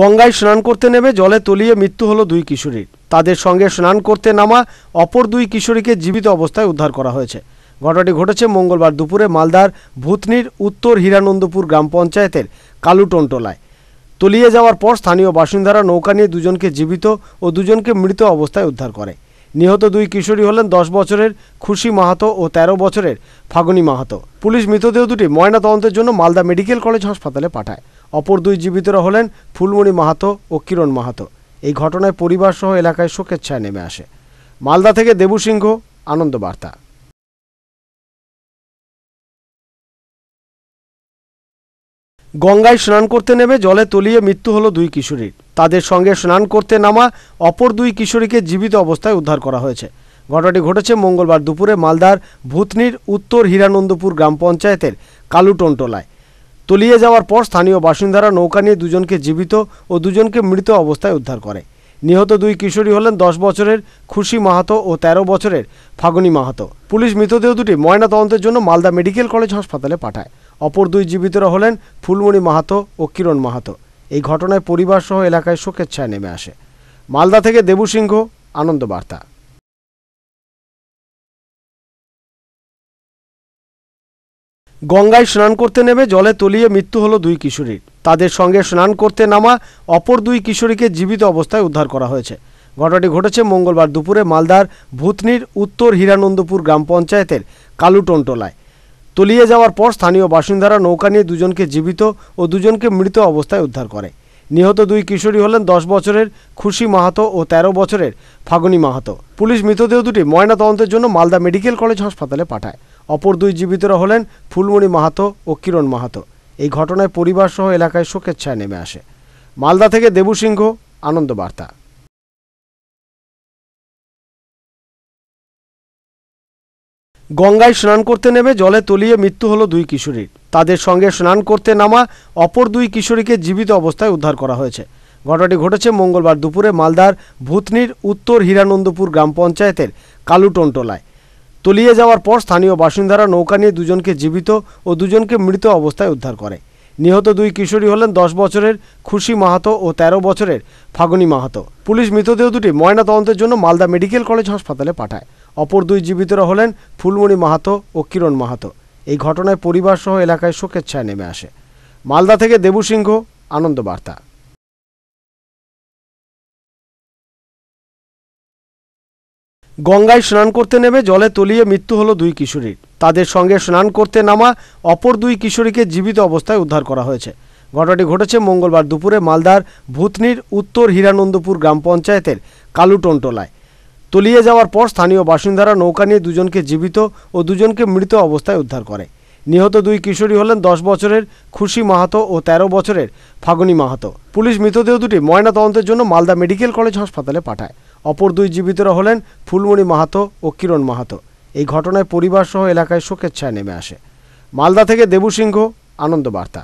গঙ্গায় স্নান করতে নেমে জলে তলিয়ে মৃত্যু হলো দুই কিশোরীর তাদের সঙ্গে স্নান করতে নামা অপর দুই কিশোরীকে জীবিত অবস্থায় উদ্ধার করা হয়েছে ঘটনাটি ঘটেছে মঙ্গলবার দুপুরে মালদার ভূতনির উত্তর হিরানন্দপুর গ্রাম পঞ্চায়েতের কালুটনটোলায় তলিয়ে যাওয়ার পর স্থানীয় বাসিন্দারা নৌকা নিয়ে দুজনকে জীবিত ও দুজনকে মৃত অবস্থায় উদ্ধার করে নিহত দুই কিশোরী হলেন দশ বছরের খুশি মাহাতো ও ১৩ বছরের ফাগুনি মাহাতো পুলিশ মৃতদেহ দুটি ময়নাতদন্তের জন্য মালদা মেডিকেল কলেজ হাসপাতালে পাঠায় অপর দুই জীবিতরা হলেন ফুলমণি মাহাতো ও কিরণ মাহাতো এই ঘটনায় পরিবারসহ এলাকায় শোকের ছায়া নেমে আসে মালদা থেকে দেবু সিংহ বার্তা গঙ্গায় স্নান করতে নেমে জলে তলিয়ে মৃত্যু হলো দুই কিশোরীর তাদের সঙ্গে স্নান করতে নামা অপর দুই কিশোরীকে জীবিত অবস্থায় উদ্ধার করা হয়েছে ঘটনাটি ঘটেছে মঙ্গলবার দুপুরে মালদার ভূতনির উত্তর হিরানন্দপুর গ্রাম পঞ্চায়েতের কালুটনটোলায় তলিয়ে যাওয়ার পর স্থানীয় বাসিন্দারা নৌকা নিয়ে দুজনকে জীবিত ও দুজনকে মৃত অবস্থায় উদ্ধার করে নিহত দুই কিশোরী হলেন দশ বছরের খুশি মাহাতো ও ১৩ বছরের ফাগুনি মাহাতো পুলিশ মৃতদেহ দুটি ময়নাতদন্তের জন্য মালদা মেডিকেল কলেজ হাসপাতালে পাঠায় অপর দুই জীবিতরা হলেন ফুলমণি মাহাতো ও কিরণ মাহাতো এই ঘটনায় পরিবারসহ এলাকায় শোকের ছায়া নেমে আসে মালদা থেকে দেবু সিংহ আনন্দ বার্তা গঙ্গায় স্নান করতে নেমে জলে তলিয়ে মৃত্যু হলো দুই কিশোরীর তাদের সঙ্গে স্নান করতে নামা অপর দুই কিশোরীকে জীবিত অবস্থায় উদ্ধার করা হয়েছে ঘটনাটি ঘটেছে মঙ্গলবার দুপুরে মালদার ভূতনির উত্তর হীরানন্দপুর গ্রাম পঞ্চায়েতের কালুটনটোলায় তলিয়ে যাওয়ার পর স্থানীয় বাসিন্দারা নৌকা নিয়ে দুজনকে জীবিত ও দুজনকে মৃত অবস্থায় উদ্ধার করে নিহত দুই কিশোরী হলেন দশ বছরের খুশি মাহাতো ও ১৩ বছরের ফাগুনি মাহাতো পুলিশ মৃতদেহ দুটি ময়নাতদন্তের জন্য মালদা মেডিকেল কলেজ হাসপাতালে পাঠায় অপর দুই জীবিতরা হলেন ফুলমণি মাহাতো ও কিরণ মাহাতো এই ঘটনায় পরিবারসহ এলাকায় শোকের ছায় নেমে আসে মালদা থেকে দেবু সিংহ বার্তা গঙ্গায় স্নান করতে নেমে জলে তলিয়ে মৃত্যু হলো দুই কিশোরীর তাদের সঙ্গে স্নান করতে নামা অপর দুই কিশোরীকে জীবিত অবস্থায় উদ্ধার করা হয়েছে ঘটনাটি ঘটেছে মঙ্গলবার দুপুরে মালদার ভূতনির উত্তর হীরানন্দপুর গ্রাম পঞ্চায়েতের কালুটন্টোলায় তলিয়ে যাওয়ার পর স্থানীয় বাসিন্দারা নৌকা নিয়ে দুজনকে জীবিত ও দুজনকে মৃত অবস্থায় উদ্ধার করে নিহত দুই কিশোরী হলেন দশ বছরের খুশি মাহাতো ও ১৩ বছরের ফাগুনি মাহাতো পুলিশ মৃতদেহ দুটি ময়নাতদন্তের জন্য মালদা মেডিকেল কলেজ হাসপাতালে পাঠায় অপর দুই জীবিতরা হলেন ফুলমণি মাহাতো ও কিরণ মাহাতো এই ঘটনায় পরিবারসহ এলাকায় শোকের নেমে আসে মালদা থেকে দেবু সিংহ আনন্দবার্তা গঙ্গায় স্নান করতে নেমে জলে তলিয়ে মৃত্যু হলো দুই কিশোরীর তাদের সঙ্গে স্নান করতে নামা অপর দুই কিশোরীকে জীবিত অবস্থায় উদ্ধার করা হয়েছে ঘটনাটি ঘটেছে মঙ্গলবার দুপুরে মালদার ভূতনির উত্তর হীরানন্দপুর গ্রাম পঞ্চায়েতের কালুটনটোলায় তলিয়ে যাওয়ার পর স্থানীয় বাসিন্দারা নৌকা নিয়ে দুজনকে জীবিত ও দুজনকে মৃত অবস্থায় উদ্ধার করে নিহত দুই কিশোরী হলেন দশ বছরের খুশি মাহাতো ও ১৩ বছরের ফাগুনি মাহাতো পুলিশ মৃতদেহ দুটি ময়নাতদন্তের জন্য মালদা মেডিকেল কলেজ হাসপাতালে পাঠায় অপর দুই জীবিতরা হলেন ফুলমণি মাহাতো ও কিরণ মাহাতো এই ঘটনায় পরিবারসহ এলাকায় শোকের ছায়া নেমে আসে মালদা থেকে দেবু সিংহ আনন্দবার্তা